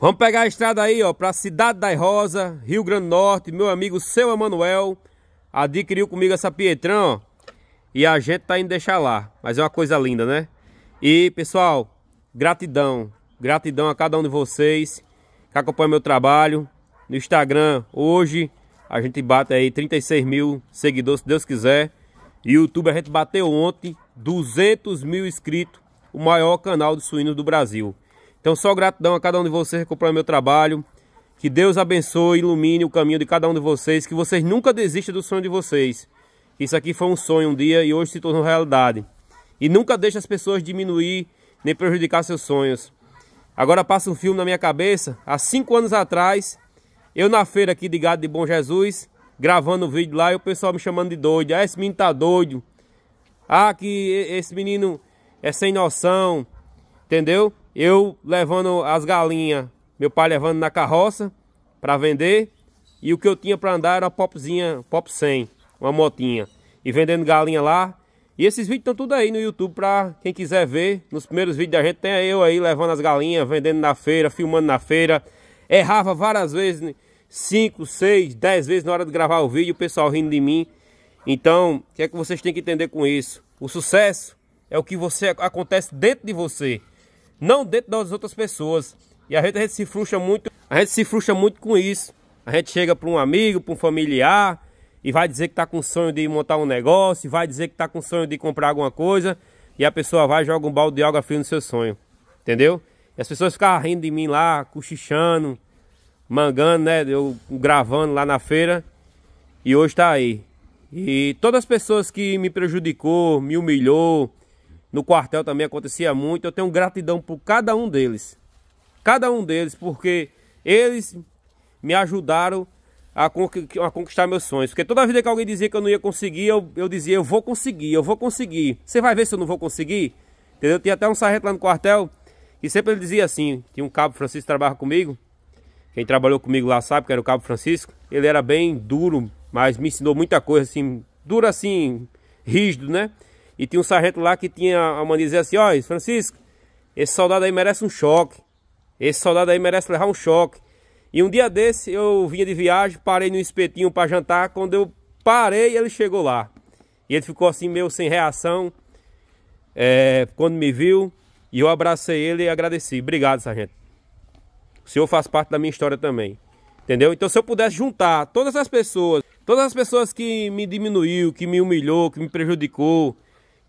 Vamos pegar a estrada aí, ó, para Cidade das Rosas, Rio Grande do Norte. Meu amigo Seu Emanuel adquiriu comigo essa Pietrão, ó, e a gente tá indo deixar lá. Mas é uma coisa linda, né? E, pessoal, gratidão. Gratidão a cada um de vocês que acompanha meu trabalho. No Instagram, hoje, a gente bate aí 36 mil seguidores, se Deus quiser. YouTube, a gente bateu ontem 200 mil inscritos, o maior canal de suínos do Brasil. Então, só gratidão a cada um de vocês que acompanha meu trabalho. Que Deus abençoe e ilumine o caminho de cada um de vocês. Que vocês nunca desistam do sonho de vocês. Isso aqui foi um sonho um dia e hoje se tornou realidade. E nunca deixe as pessoas diminuir nem prejudicar seus sonhos. Agora passa um filme na minha cabeça. Há cinco anos atrás, eu na feira aqui de Gado de Bom Jesus, gravando o um vídeo lá e o pessoal me chamando de doido. Ah, esse menino tá doido. Ah, que esse menino é sem noção. Entendeu? eu levando as galinhas, meu pai levando na carroça para vender. E o que eu tinha para andar era uma popzinha, pop 100, uma motinha. E vendendo galinha lá. E esses vídeos estão tudo aí no YouTube para quem quiser ver. Nos primeiros vídeos da gente tem eu aí levando as galinhas, vendendo na feira, filmando na feira. Errava várias vezes, 5, 6, 10 vezes na hora de gravar o vídeo, o pessoal rindo de mim. Então, o que é que vocês têm que entender com isso? O sucesso é o que você acontece dentro de você não dentro das outras pessoas. E a gente, a gente se frustra muito, a gente se frustra muito com isso. A gente chega para um amigo, para um familiar e vai dizer que está com sonho de montar um negócio, vai dizer que está com sonho de comprar alguma coisa e a pessoa vai e joga um balde de água fria no seu sonho, entendeu? E as pessoas ficavam rindo de mim lá, cochichando, mangando, né? Eu gravando lá na feira e hoje está aí. E todas as pessoas que me prejudicou, me humilhou, no quartel também acontecia muito. Eu tenho gratidão por cada um deles. Cada um deles, porque eles me ajudaram a, conquistar meus sonhos. Porque toda vida que alguém dizia que eu não ia conseguir, eu, eu dizia, eu vou conseguir, eu vou conseguir. Você vai ver se eu não vou conseguir? Entendeu? Tinha até um sargento lá no quartel e sempre ele dizia assim, tinha um cabo Francisco que trabalhava comigo, quem trabalhou comigo lá sabe que era o cabo Francisco, ele era bem duro, mas me ensinou muita coisa, assim, duro assim, rígido, né? E tinha um sargento lá que tinha a mania de dizer assim, ó, oh, Francisco, esse soldado aí merece um choque. Esse soldado aí merece levar um choque. E um dia desse eu vinha de viagem, parei no espetinho para jantar. Quando eu parei, ele chegou lá. E ele ficou assim meio sem reação é, quando me viu. E eu abracei ele e agradeci. Obrigado, sargento. O senhor faz parte da minha história também. Entendeu? Então se eu pudesse juntar todas as pessoas, todas as pessoas que me diminuiu, que me humilhou, que me prejudicou,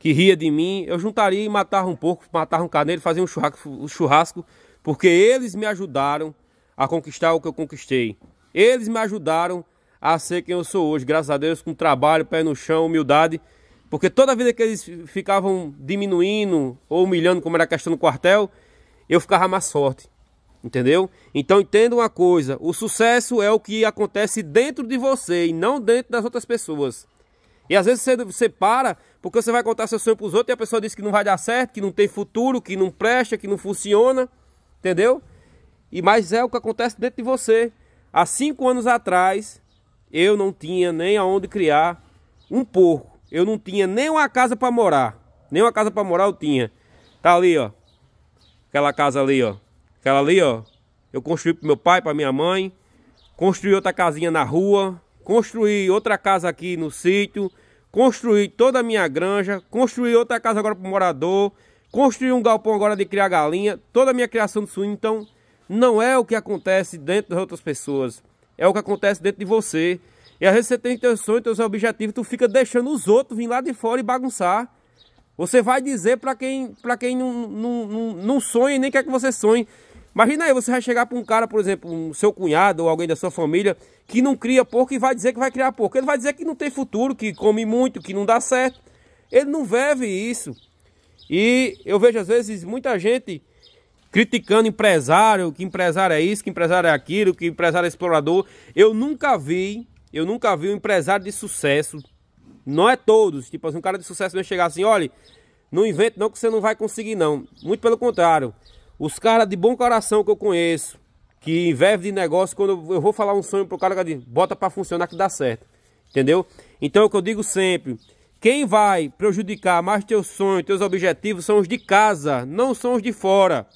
que ria de mim, eu juntaria e matava um pouco, matava um carneiro, fazia um churrasco, um churrasco, porque eles me ajudaram a conquistar o que eu conquistei. Eles me ajudaram a ser quem eu sou hoje, graças a Deus, com trabalho, pé no chão, humildade, porque toda vida que eles ficavam diminuindo ou humilhando, como era a questão do quartel, eu ficava mais forte. Entendeu? Então entenda uma coisa: o sucesso é o que acontece dentro de você e não dentro das outras pessoas. E às vezes você, você para porque você vai contar seu sonho para os outros e a pessoa diz que não vai dar certo, que não tem futuro, que não presta, que não funciona, entendeu? E mas é o que acontece dentro de você. Há cinco anos atrás eu não tinha nem aonde criar um porco. Eu não tinha nem uma casa para morar. Nem uma casa para morar eu tinha. Tá ali, ó. Aquela casa ali, ó. Aquela ali, ó. Eu construí para meu pai, para minha mãe. Construí outra casinha na rua. Construí outra casa aqui no sítio. Construir toda a minha granja, construir outra casa agora para o morador, construir um galpão agora de criar galinha, toda a minha criação de suíno. Então, não é o que acontece dentro das outras pessoas, é o que acontece dentro de você. E às vezes você tem teus sonhos, teus objetivos, tu fica deixando os outros vir lá de fora e bagunçar. Você vai dizer para quem, quem não, não, não, não sonha e nem quer que você sonhe. Imagina aí, você vai chegar para um cara, por exemplo, um seu cunhado ou alguém da sua família, que não cria porco e vai dizer que vai criar porco. Ele vai dizer que não tem futuro, que come muito, que não dá certo. Ele não vive isso. E eu vejo, às vezes, muita gente criticando empresário, que empresário é isso, que empresário é aquilo, que empresário é explorador. Eu nunca vi, eu nunca vi um empresário de sucesso. Não é todos. Tipo assim, um cara de sucesso vem chegar assim, olha, não invente não que você não vai conseguir não. Muito pelo contrário. Os caras de bom coração que eu conheço, que vez de negócio, quando eu vou falar um sonho pro cara, cara bota para funcionar que dá certo. Entendeu? Então é o que eu digo sempre, quem vai prejudicar mais teus sonhos, teus objetivos são os de casa, não são os de fora.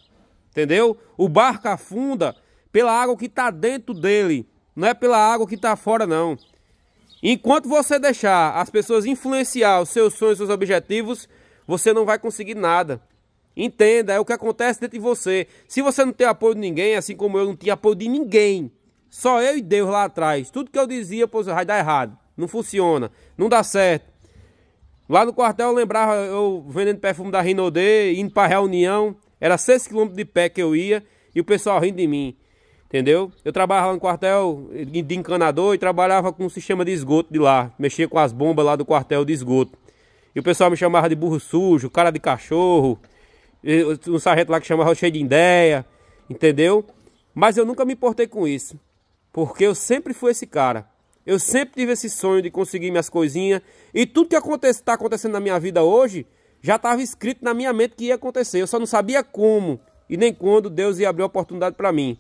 Entendeu? O barco afunda pela água que está dentro dele, não é pela água que está fora, não. Enquanto você deixar as pessoas influenciar os seus sonhos, seus objetivos, você não vai conseguir nada. Entenda, é o que acontece dentro de você. Se você não tem apoio de ninguém, assim como eu não tinha apoio de ninguém, só eu e Deus lá atrás. Tudo que eu dizia, pô, vai dar errado. Não funciona, não dá certo. Lá no quartel eu lembrava eu vendendo perfume da Rinodê, indo para reunião. Era 6 km de pé que eu ia e o pessoal rindo de mim. Entendeu? Eu trabalhava lá no quartel de encanador e trabalhava com o um sistema de esgoto de lá. Mexia com as bombas lá do quartel de esgoto. E o pessoal me chamava de burro sujo, cara de cachorro um sargento lá que chamava cheio de ideia, entendeu? Mas eu nunca me importei com isso, porque eu sempre fui esse cara. Eu sempre tive esse sonho de conseguir minhas coisinhas. E tudo que está acontecendo na minha vida hoje já estava escrito na minha mente que ia acontecer. Eu só não sabia como e nem quando Deus ia abrir a oportunidade para mim.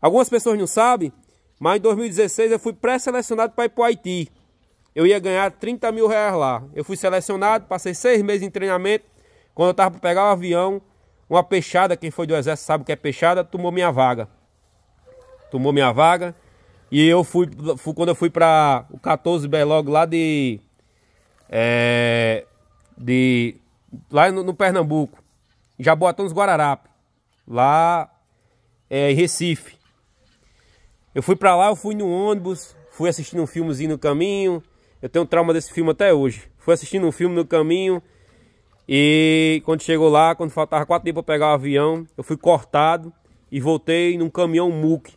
Algumas pessoas não sabem, mas em 2016 eu fui pré-selecionado para ir para o Haiti. Eu ia ganhar 30 mil reais lá. Eu fui selecionado, passei seis meses em treinamento quando eu estava para pegar o avião, uma peixada, quem foi do exército sabe o que é peixada, tomou minha vaga. Tomou minha vaga. E eu fui, fui quando eu fui para o 14 Belog lá de. É, de lá no, no Pernambuco, Jaboatão dos Guararapes, lá é, em Recife. Eu fui para lá, eu fui no ônibus, fui assistindo um filmezinho no caminho. Eu tenho trauma desse filme até hoje. Fui assistindo um filme no caminho e quando chegou lá, quando faltava quatro dias para pegar o avião, eu fui cortado e voltei num caminhão MUC.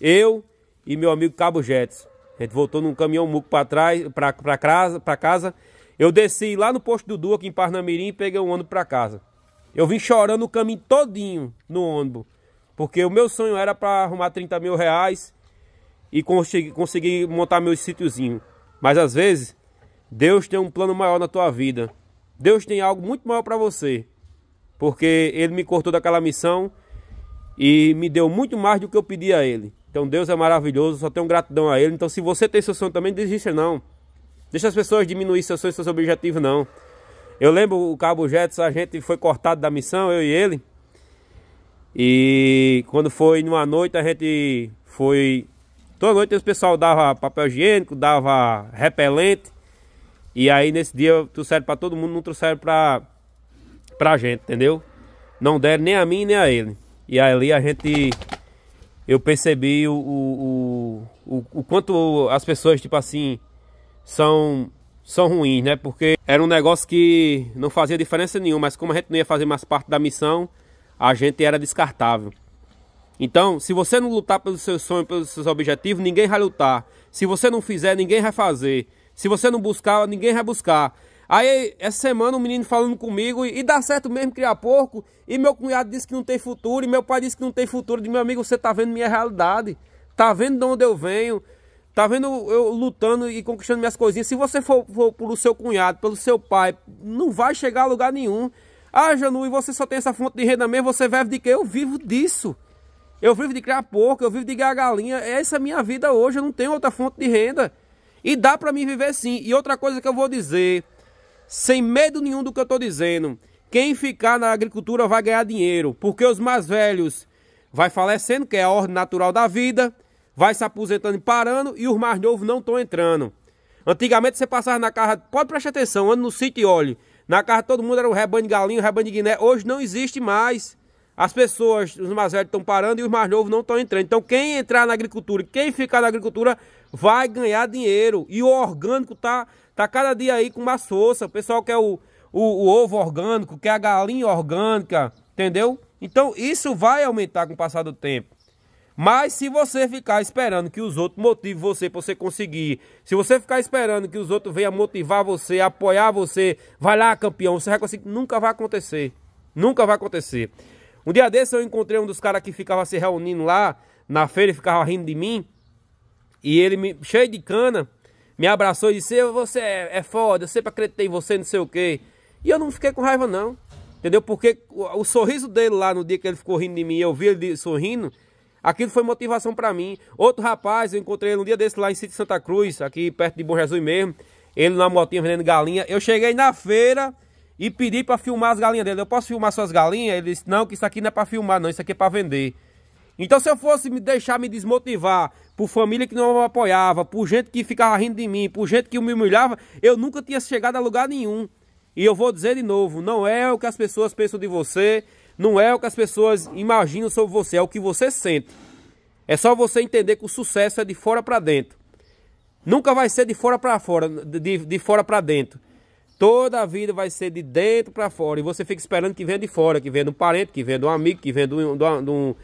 Eu e meu amigo Cabo Jets. A gente voltou num caminhão MUC para trás, para casa, para casa. Eu desci lá no posto do Duque aqui em Parnamirim e peguei um ônibus para casa. Eu vim chorando o caminho todinho no ônibus, porque o meu sonho era para arrumar 30 mil reais e conseguir, conseguir montar meu sítiozinho. Mas às vezes, Deus tem um plano maior na tua vida. Deus tem algo muito maior para você, porque Ele me cortou daquela missão e me deu muito mais do que eu pedi a Ele. Então Deus é maravilhoso, só tenho gratidão a Ele. Então se você tem seu sonho também, desista não. Deixa as pessoas diminuir seus sonhos, seus objetivos não. Eu lembro o Cabo Jets, a gente foi cortado da missão, eu e ele. E quando foi numa noite, a gente foi... Toda noite o pessoal dava papel higiênico, dava repelente. E aí nesse dia trouxeram para todo mundo, não trouxeram para pra gente, entendeu? Não deram nem a mim nem a ele. E ali a gente eu percebi o, o, o, o quanto as pessoas, tipo assim, são são ruins, né? Porque era um negócio que não fazia diferença nenhuma, mas como a gente não ia fazer mais parte da missão, a gente era descartável. Então, se você não lutar pelos seus sonhos, pelos seus objetivos, ninguém vai lutar. Se você não fizer, ninguém vai fazer. Se você não buscar, ninguém vai buscar. Aí, essa semana, um menino falando comigo, e, e dá certo mesmo criar porco? E meu cunhado disse que não tem futuro, e meu pai disse que não tem futuro. De meu amigo, você tá vendo minha realidade, tá vendo de onde eu venho, tá vendo eu lutando e conquistando minhas coisinhas. Se você for, for pelo seu cunhado, pelo seu pai, não vai chegar a lugar nenhum. Ah, Janu, e você só tem essa fonte de renda mesmo, você vive de quê? Eu vivo disso. Eu vivo de criar porco, eu vivo de ganhar galinha. Essa é a minha vida hoje, eu não tenho outra fonte de renda. E dá para mim viver sim. E outra coisa que eu vou dizer, sem medo nenhum do que eu estou dizendo, quem ficar na agricultura vai ganhar dinheiro, porque os mais velhos vai falecendo, que é a ordem natural da vida, vai se aposentando e parando, e os mais novos não estão entrando. Antigamente você passava na casa, pode prestar atenção, ando no sítio e olhe, na casa todo mundo era o rebanho de galinha, o rebanho de guiné, hoje não existe mais. As pessoas, os mais velhos estão parando e os mais novos não estão entrando. Então quem entrar na agricultura, quem ficar na agricultura vai ganhar dinheiro. E o orgânico tá, tá cada dia aí com mais força. O pessoal quer o, o, o ovo orgânico, quer a galinha orgânica, entendeu? Então isso vai aumentar com o passar do tempo. Mas se você ficar esperando que os outros motivem você para você conseguir, se você ficar esperando que os outros venham motivar você, apoiar você, vai lá campeão, você vai conseguir, nunca vai acontecer. Nunca vai acontecer. Um dia desse eu encontrei um dos caras que ficava se reunindo lá na feira e ficava rindo de mim. E ele, me, cheio de cana, me abraçou e disse: Você é, é foda, eu sempre acreditei em você, não sei o quê. E eu não fiquei com raiva, não. Entendeu? Porque o, o sorriso dele lá no dia que ele ficou rindo de mim, eu vi ele sorrindo, aquilo foi motivação para mim. Outro rapaz, eu encontrei ele um dia desse lá em Sítio Santa Cruz, aqui perto de Bom Jesus mesmo. Ele na motinha vendendo galinha. Eu cheguei na feira e pedi para filmar as galinhas dele. Eu posso filmar suas galinhas? Ele disse: Não, que isso aqui não é para filmar, não, isso aqui é para vender. Então se eu fosse me deixar me desmotivar por família que não me apoiava, por gente que ficava rindo de mim, por gente que me humilhava, eu nunca tinha chegado a lugar nenhum. E eu vou dizer de novo, não é o que as pessoas pensam de você, não é o que as pessoas imaginam sobre você, é o que você sente. É só você entender que o sucesso é de fora para dentro. Nunca vai ser de fora para fora, de, de fora para dentro. Toda a vida vai ser de dentro para fora. E você fica esperando que venha de fora, que venha de um parente, que venha de um amigo, que venha de um, de um,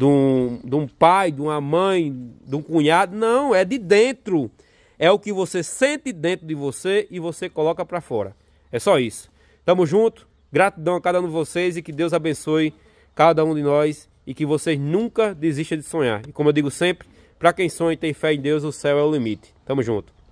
de um, de um pai, de uma mãe, de um cunhado. Não, é de dentro. É o que você sente dentro de você e você coloca para fora. É só isso. Tamo junto. Gratidão a cada um de vocês e que Deus abençoe cada um de nós e que vocês nunca desistam de sonhar. E como eu digo sempre, para quem sonha e tem fé em Deus, o céu é o limite. Tamo junto.